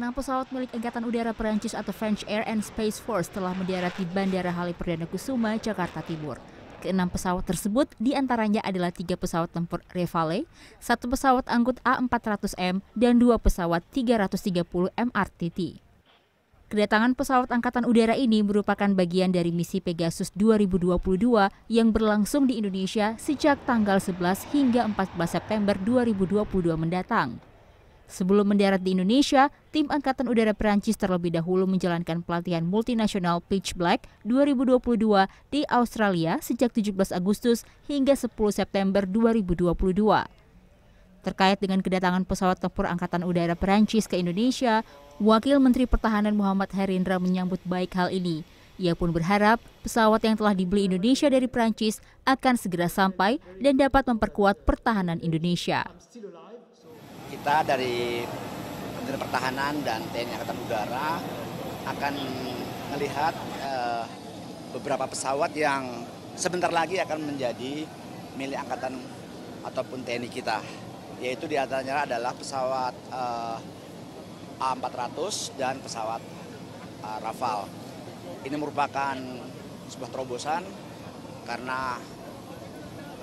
Enam pesawat milik Angkatan Udara Perancis atau French Air and Space Force telah mendarat di Bandara Halim Perdana Kusuma, Jakarta Timur. Keenam pesawat tersebut diantaranya adalah tiga pesawat tempur Revale, satu pesawat angkut A400M, dan dua pesawat 330 MRTT. Kedatangan pesawat Angkatan Udara ini merupakan bagian dari misi Pegasus 2022 yang berlangsung di Indonesia sejak tanggal 11 hingga 14 September 2022 mendatang. Sebelum mendarat di Indonesia, tim Angkatan Udara Perancis terlebih dahulu menjalankan pelatihan multinasional Pitch Black 2022 di Australia sejak 17 Agustus hingga 10 September 2022. Terkait dengan kedatangan pesawat tempur Angkatan Udara Perancis ke Indonesia, Wakil Menteri Pertahanan Muhammad Herindra menyambut baik hal ini. Ia pun berharap pesawat yang telah dibeli Indonesia dari Perancis akan segera sampai dan dapat memperkuat pertahanan Indonesia kita dari Kementerian Pertahanan dan TNI Angkatan Udara akan melihat uh, beberapa pesawat yang sebentar lagi akan menjadi milik angkatan ataupun TNI kita. Yaitu di antaranya adalah pesawat uh, eh, A400 dan pesawat uh, Rafale. Ini merupakan sebuah terobosan karena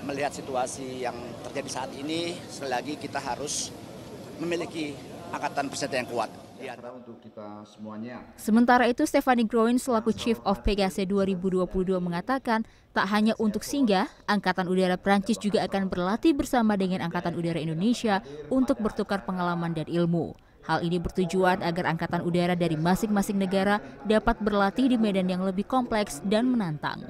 melihat situasi yang terjadi saat ini, sekali lagi kita harus memiliki angkatan bersenjata yang kuat. Iya. Sementara itu, Stephanie Groen selaku Chief of PGC 2022 mengatakan, tak hanya untuk singgah, Angkatan Udara Prancis juga akan berlatih bersama dengan Angkatan Udara Indonesia untuk bertukar pengalaman dan ilmu. Hal ini bertujuan agar Angkatan Udara dari masing-masing negara dapat berlatih di medan yang lebih kompleks dan menantang.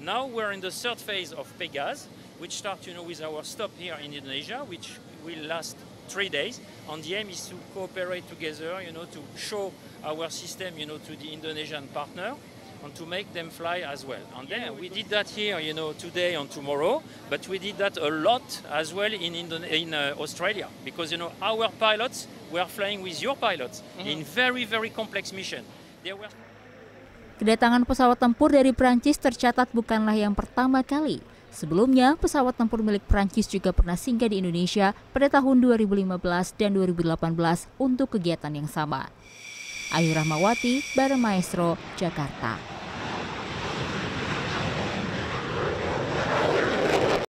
Now we're in the third phase of PEGAS, which starts, you know, with our stop here in Indonesia, which will last three days. And the aim is to cooperate together, you know, to show our system, you know, to the Indonesian partner and to make them fly as well. And yeah, then we did that here, you know, today and tomorrow, but we did that a lot as well in, in uh, Australia because, you know, our pilots were flying with your pilots mm -hmm. in very, very complex mission. They were... Kedatangan pesawat tempur dari Prancis tercatat bukanlah yang pertama kali. Sebelumnya, pesawat tempur milik Prancis juga pernah singgah di Indonesia pada tahun 2015 dan 2018 untuk kegiatan yang sama. Ayu Rahmawati, Bareng Maestro, Jakarta.